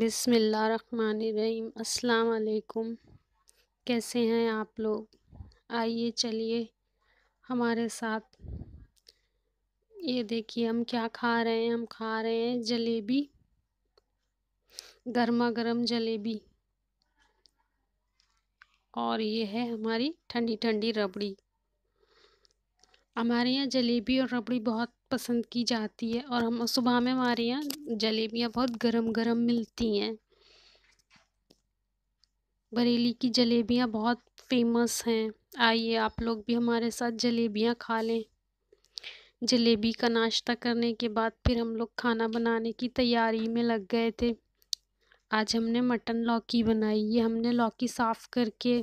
बिसमीम अस्सलाम कैसे हैं आप लोग आइए चलिए हमारे साथ ये देखिए हम क्या खा रहे हैं हम खा रहे हैं जलेबी गर्मा गर्म जलेबी और ये है हमारी ठंडी ठंडी रबड़ी हमारे यहाँ जलेबी और रबड़ी बहुत पसंद की जाती है और हम सुबह में हमारे यहाँ जलेबियाँ बहुत गरम गरम मिलती हैं बरेली की जलेबियाँ बहुत फेमस हैं आइए आप लोग भी हमारे साथ जलेबियाँ खा लें जलेबी का नाश्ता करने के बाद फिर हम लोग खाना बनाने की तैयारी में लग गए थे आज हमने मटन लौकी बनाई ये हमने लौकी साफ़ करके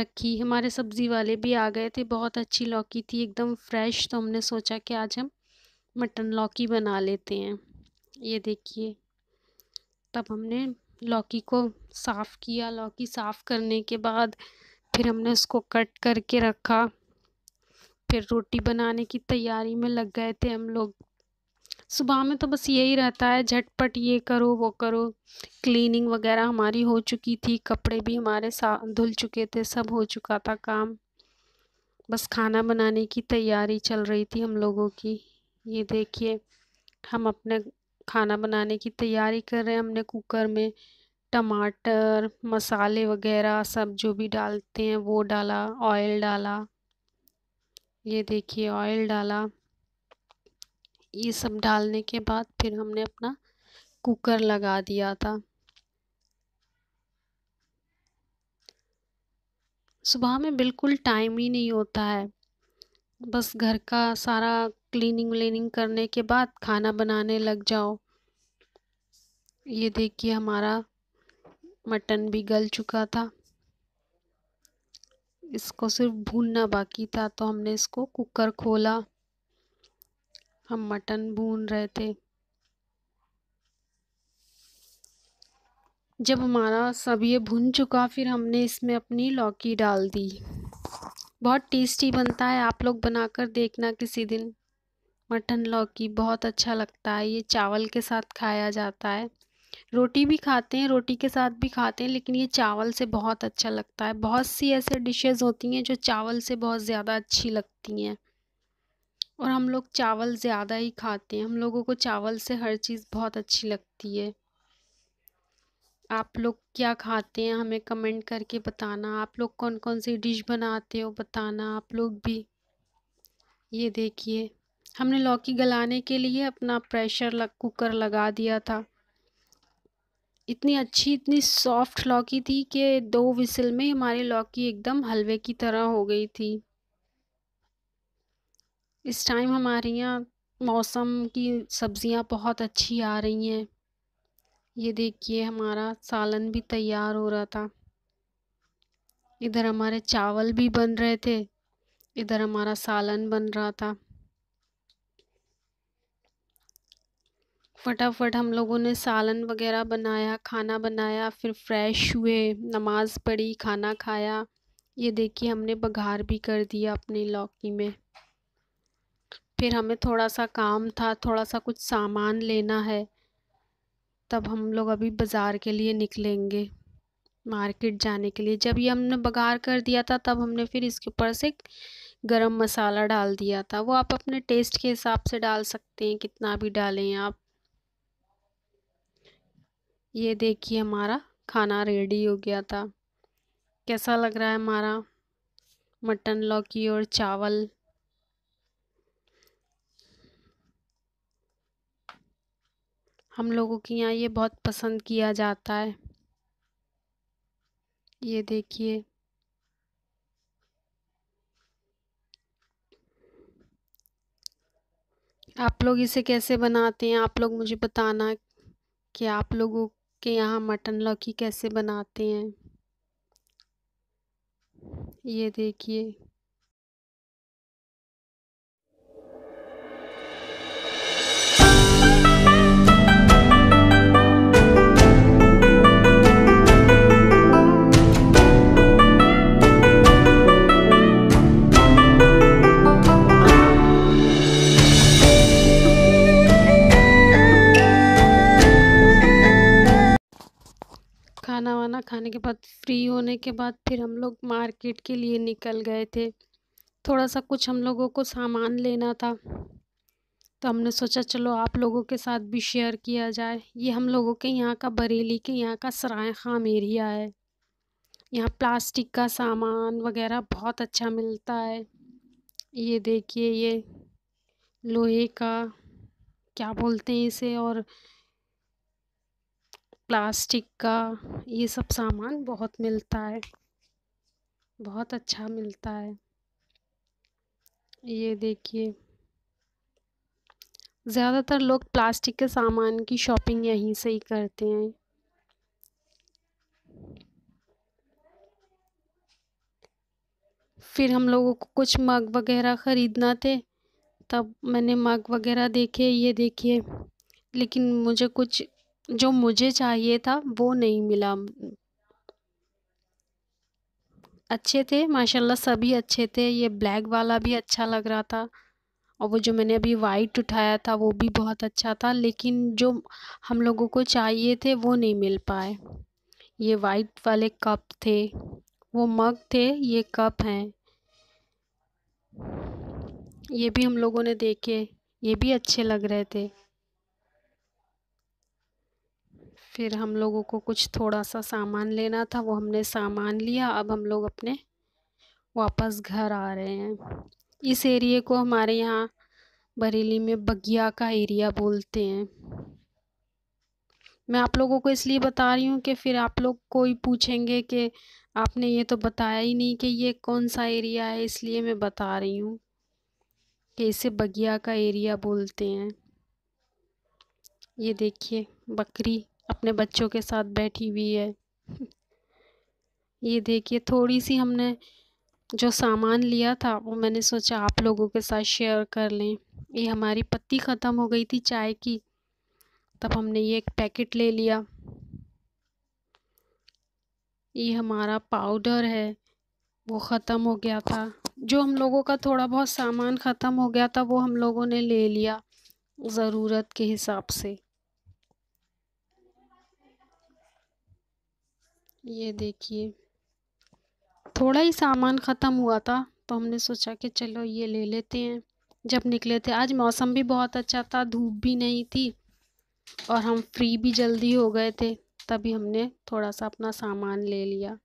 रखी हमारे सब्ज़ी वाले भी आ गए थे बहुत अच्छी लौकी थी एकदम फ्रेश तो हमने सोचा कि आज हम मटन लौकी बना लेते हैं ये देखिए तब हमने लौकी को साफ़ किया लौकी साफ़ करने के बाद फिर हमने उसको कट करके रखा फिर रोटी बनाने की तैयारी में लग गए थे हम लोग सुबह में तो बस यही रहता है झटपट ये करो वो करो क्लीनिंग वगैरह हमारी हो चुकी थी कपड़े भी हमारे साथ धुल चुके थे सब हो चुका था काम बस खाना बनाने की तैयारी चल रही थी हम लोगों की ये देखिए हम अपने खाना बनाने की तैयारी कर रहे हैं हमने कुकर में टमाटर मसाले वगैरह सब जो भी डालते हैं वो डाला ऑयल डाला ये देखिए ऑयल डाला ये सब डालने के बाद फिर हमने अपना कुकर लगा दिया था सुबह में बिल्कुल टाइम ही नहीं होता है बस घर का सारा क्लीनिंग व्लिनिंग करने के बाद खाना बनाने लग जाओ ये देखिए हमारा मटन भी गल चुका था इसको सिर्फ भूनना बाकी था तो हमने इसको कुकर खोला हम मटन भून रहे थे जब हमारा सब ये भुन चुका फिर हमने इसमें अपनी लौकी डाल दी बहुत टेस्टी बनता है आप लोग बनाकर देखना किसी दिन मटन लौकी बहुत अच्छा लगता है ये चावल के साथ खाया जाता है रोटी भी खाते हैं रोटी के साथ भी खाते हैं लेकिन ये चावल से बहुत अच्छा लगता है बहुत सी ऐसे डिशेज़ होती हैं जो चावल से बहुत ज़्यादा अच्छी लगती हैं और हम लोग चावल ज़्यादा ही खाते हैं हम लोगों को चावल से हर चीज़ बहुत अच्छी लगती है आप लोग क्या खाते हैं हमें कमेंट करके बताना आप लोग कौन कौन सी डिश बनाते हो बताना आप लोग भी ये देखिए हमने लौकी गलाने के लिए अपना प्रेशर लग कुकर लगा दिया था इतनी अच्छी इतनी सॉफ्ट लौकी थी कि दो विसल में हमारी लौकी एकदम हलवे की तरह हो गई थी इस टाइम हमारे यहाँ मौसम की सब्ज़ियाँ बहुत अच्छी आ रही हैं ये देखिए हमारा सालन भी तैयार हो रहा था इधर हमारे चावल भी बन रहे थे इधर हमारा सालन बन रहा था फटाफट हम लोगों ने सालन वगैरह बनाया खाना बनाया फिर फ्रेश हुए नमाज़ पढ़ी खाना खाया ये देखिए हमने बघार भी कर दिया अपनी लौकी में फिर हमें थोड़ा सा काम था थोड़ा सा कुछ सामान लेना है तब हम लोग अभी बाज़ार के लिए निकलेंगे मार्केट जाने के लिए जब ये हमने बघार कर दिया था तब हमने फिर इसके ऊपर से गरम मसाला डाल दिया था वो आप अपने टेस्ट के हिसाब से डाल सकते हैं कितना भी डालें आप ये देखिए हमारा खाना रेडी हो गया था कैसा लग रहा है हमारा मटन लौकी और चावल हम लोगों के यहाँ ये बहुत पसंद किया जाता है ये देखिए आप लोग इसे कैसे बनाते हैं आप लोग मुझे बताना कि आप लोगों के यहाँ मटन लौकी कैसे बनाते हैं ये देखिए खाने के बाद फ्री होने के बाद फिर हम लोग मार्केट के लिए निकल गए थे थोड़ा सा कुछ हम लोगों को सामान लेना था तो हमने सोचा चलो आप लोगों के साथ भी शेयर किया जाए ये हम लोगों के यहाँ का बरेली के यहाँ का सराय खाम एरिया है यहाँ प्लास्टिक का सामान वगैरह बहुत अच्छा मिलता है ये देखिए ये लोहे का क्या बोलते हैं इसे और प्लास्टिक का ये सब सामान बहुत मिलता है बहुत अच्छा मिलता है ये देखिए ज़्यादातर लोग प्लास्टिक के सामान की शॉपिंग यहीं से ही करते हैं फिर हम लोगों को कुछ मग वगैरह ख़रीदना थे तब मैंने मग वगैरह देखे ये देखिए लेकिन मुझे कुछ जो मुझे चाहिए था वो नहीं मिला अच्छे थे माशाल्लाह सभी अच्छे थे ये ब्लैक वाला भी अच्छा लग रहा था और वो जो मैंने अभी वाइट उठाया था वो भी बहुत अच्छा था लेकिन जो हम लोगों को चाहिए थे वो नहीं मिल पाए ये वाइट वाले कप थे वो मग थे ये कप हैं ये भी हम लोगों ने देखे ये भी अच्छे लग रहे थे फिर हम लोगों को कुछ थोड़ा सा सामान लेना था वो हमने सामान लिया अब हम लोग अपने वापस घर आ रहे हैं इस एरिए को हमारे यहाँ बरेली में बगिया का एरिया बोलते हैं मैं आप लोगों को इसलिए बता रही हूँ कि फिर आप लोग कोई पूछेंगे कि आपने ये तो बताया ही नहीं कि ये कौन सा एरिया है इसलिए मैं बता रही हूँ कि इसे बगिया का एरिया बोलते हैं ये देखिए बकरी अपने बच्चों के साथ बैठी हुई है ये देखिए थोड़ी सी हमने जो सामान लिया था वो मैंने सोचा आप लोगों के साथ शेयर कर लें ये हमारी पत्ती ख़त्म हो गई थी चाय की तब हमने ये एक पैकेट ले लिया ये हमारा पाउडर है वो ख़त्म हो गया था जो हम लोगों का थोड़ा बहुत सामान ख़त्म हो गया था वो हम लोगों ने ले लिया ज़रूरत के हिसाब से ये देखिए थोड़ा ही सामान ख़त्म हुआ था तो हमने सोचा कि चलो ये ले लेते हैं जब निकले थे आज मौसम भी बहुत अच्छा था धूप भी नहीं थी और हम फ्री भी जल्दी हो गए थे तभी हमने थोड़ा सा अपना सामान ले लिया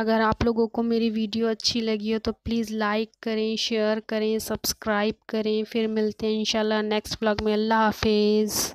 अगर आप लोगों को मेरी वीडियो अच्छी लगी हो तो प्लीज़ लाइक करें शेयर करें सब्सक्राइब करें फिर मिलते हैं इंशाल्लाह नेक्स्ट ब्लॉग में अल्लाह हाफिज़